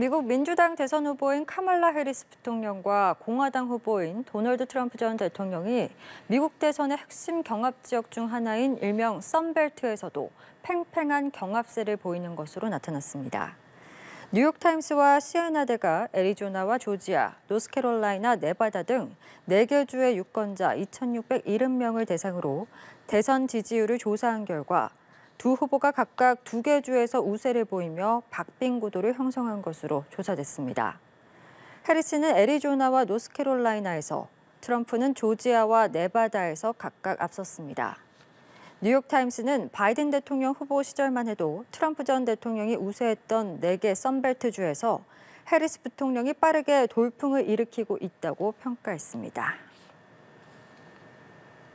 미국 민주당 대선 후보인 카말라 해리스 부통령과 공화당 후보인 도널드 트럼프 전 대통령이 미국 대선의 핵심 경합 지역 중 하나인 일명 썬벨트에서도 팽팽한 경합세를 보이는 것으로 나타났습니다. 뉴욕타임스와 시애나대가 애리조나와 조지아, 노스캐롤라이나, 네바다 등 4개 주의 유권자 2,670명을 대상으로 대선 지지율을 조사한 결과 두 후보가 각각 두 개 주에서 우세를 보이며 박빙 구도를 형성한 것으로 조사됐습니다. 해리스는 애리조나와 노스캐롤라이나에서 트럼프는 조지아와 네바다에서 각각 앞섰습니다. 뉴욕타임스는 바이든 대통령 후보 시절만 해도 트럼프 전 대통령이 우세했던 4개 썬벨트 주에서 해리스 부통령이 빠르게 돌풍을 일으키고 있다고 평가했습니다.